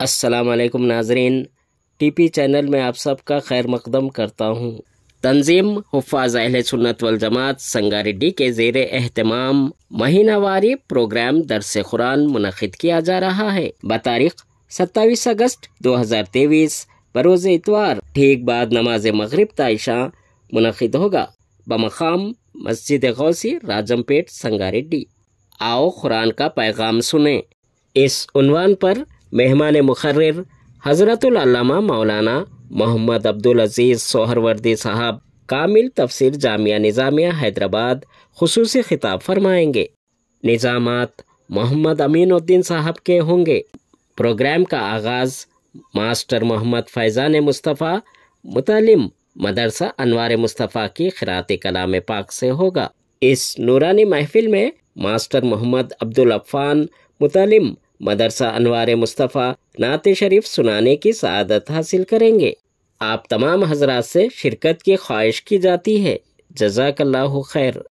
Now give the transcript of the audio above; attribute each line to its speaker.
Speaker 1: असलकम नाजरीन T P channel में आप सबका खैर मकदम करता हूँ तंजीम हफाज अहल सुन्नत वल जमात संगारेड्डी के जेर अहतमाम महीनावारी प्रोग्राम दरस कुरान मुनद किया जा रहा है बतारीख सत्ताईस अगस्त दो हज़ार तेईस बरोज़ इतवार ठीक बाद नमाज मगरब तयशा मुनद होगा बमकाम मस्जिद गौसी राजमपेट संगारेड्डी आओ कुरान का पैगाम सुने इस उनवान पर मेहमान मुखर्र हजरत मौलाना मोहम्मद अब्दुल अजीज़ सोहरवर्दी साहब कामिल तफसर जामिया निज़ामिया हैदराबाद खसूस खिताब फरमाएंगे निज़ाम मोहम्मद अमीनुद्दीन साहब के होंगे प्रोग्राम का आगाज़ मास्टर मोहम्मद फैज़ान मुस्तफ़ा मुतलम मदरसा अनवार मुस्तफ़ा की खरात कलाम पाक से होगा इस नूरानी महफिल में मास्टर मोहम्मद अब्दुल अफ़ान मुतलम मदरसा अनवार मुस्तफ़ा नात शरीफ सुनाने की शहादत हासिल करेंगे आप तमाम हजरात से शिरकत की ख्वाहिश की जाती है जजाकल्ला खैर